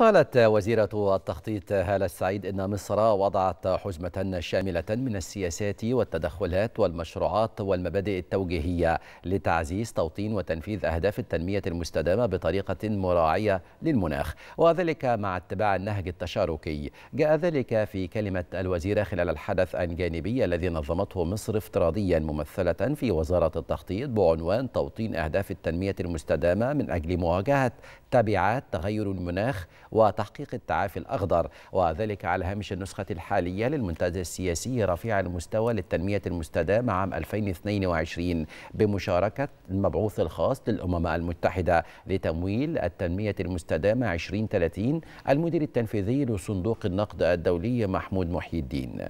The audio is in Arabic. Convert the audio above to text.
قالت وزيرة التخطيط هالة السعيد إن مصر وضعت حزمة شاملة من السياسات والتدخلات والمشروعات والمبادئ التوجيهية لتعزيز توطين وتنفيذ أهداف التنمية المستدامة بطريقة مراعية للمناخ وذلك مع اتباع النهج التشاركي جاء ذلك في كلمة الوزيرة خلال الحدث الجانبي الذي نظمته مصر افتراضيا ممثلة في وزارة التخطيط بعنوان توطين أهداف التنمية المستدامة من أجل مواجهة تبعات تغير المناخ وتحقيق التعافي الأخضر وذلك على هامش النسخة الحالية للمنتدى السياسي رفيع المستوى للتنمية المستدامة عام 2022 بمشاركة المبعوث الخاص للأمم المتحدة لتمويل التنمية المستدامة 2030 المدير التنفيذي لصندوق النقد الدولي محمود محي الدين